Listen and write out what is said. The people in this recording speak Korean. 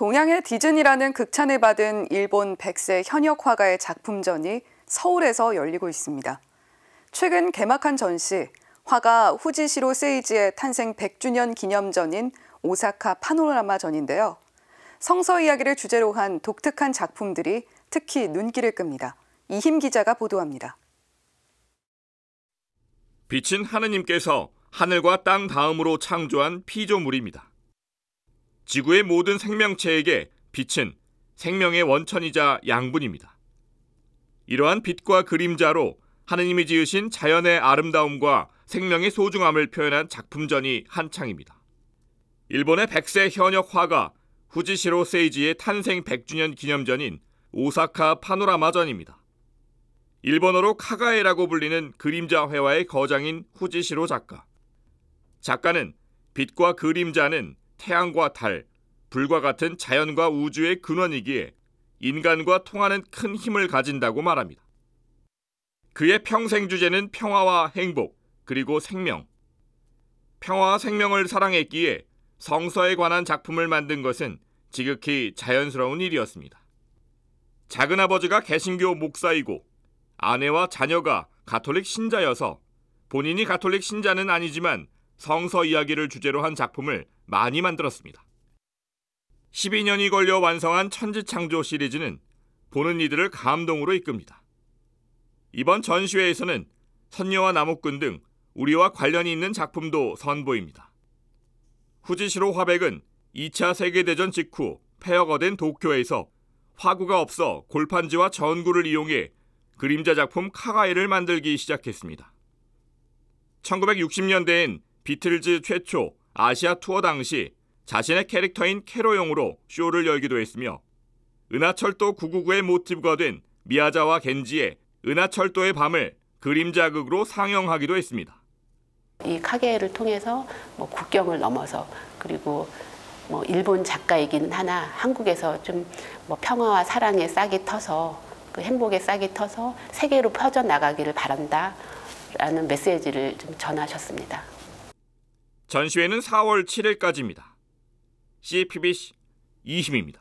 동양의 디즈니라는 극찬을 받은 일본 백세 현역 화가의 작품전이 서울에서 열리고 있습니다. 최근 개막한 전시, 화가 후지시로 세이지의 탄생 100주년 기념전인 오사카 파노라마전인데요. 성서 이야기를 주제로 한 독특한 작품들이 특히 눈길을 끕니다. 이힘 기자가 보도합니다. 빛은 하느님께서 하늘과 땅 다음으로 창조한 피조물입니다. 지구의 모든 생명체에게 빛은 생명의 원천이자 양분입니다. 이러한 빛과 그림자로 하느님이 지으신 자연의 아름다움과 생명의 소중함을 표현한 작품전이 한창입니다. 일본의 백세 현역 화가 후지시로 세이지의 탄생 100주년 기념전인 오사카 파노라마전입니다. 일본어로 카가에라고 불리는 그림자 회화의 거장인 후지시로 작가. 작가는 빛과 그림자는 태양과 달, 불과 같은 자연과 우주의 근원이기에 인간과 통하는 큰 힘을 가진다고 말합니다. 그의 평생 주제는 평화와 행복, 그리고 생명. 평화와 생명을 사랑했기에 성서에 관한 작품을 만든 것은 지극히 자연스러운 일이었습니다. 작은아버지가 개신교 목사이고 아내와 자녀가 가톨릭 신자여서 본인이 가톨릭 신자는 아니지만 성서 이야기를 주제로 한 작품을 많이 만들었습니다. 12년이 걸려 완성한 천지창조 시리즈는 보는 이들을 감동으로 이끕니다. 이번 전시회에서는 선녀와 나무꾼 등 우리와 관련이 있는 작품도 선보입니다. 후지시로 화백은 2차 세계대전 직후 폐허가 된 도쿄에서 화구가 없어 골판지와 전구를 이용해 그림자 작품 카가이를 만들기 시작했습니다. 1960년대엔 비틀즈 최초 아시아 투어 당시 자신의 캐릭터인 캐로용으로 쇼를 열기도 했으며 은하철도 999의 모티브가 된 미야자와 겐지의 은하철도의 밤을 그림자극으로 상영하기도 했습니다. 이 카게를 통해서 뭐 국경을 넘어서 그리고 뭐 일본 작가이기는 하나 한국에서 좀뭐 평화와 사랑의 싹이 터서 그 행복의 싹이 터서 세계로 퍼져 나가기를 바란다라는 메시지를 좀 전하셨습니다. 전시회는 4월 7일까지입니다. CPBC 이심입니다.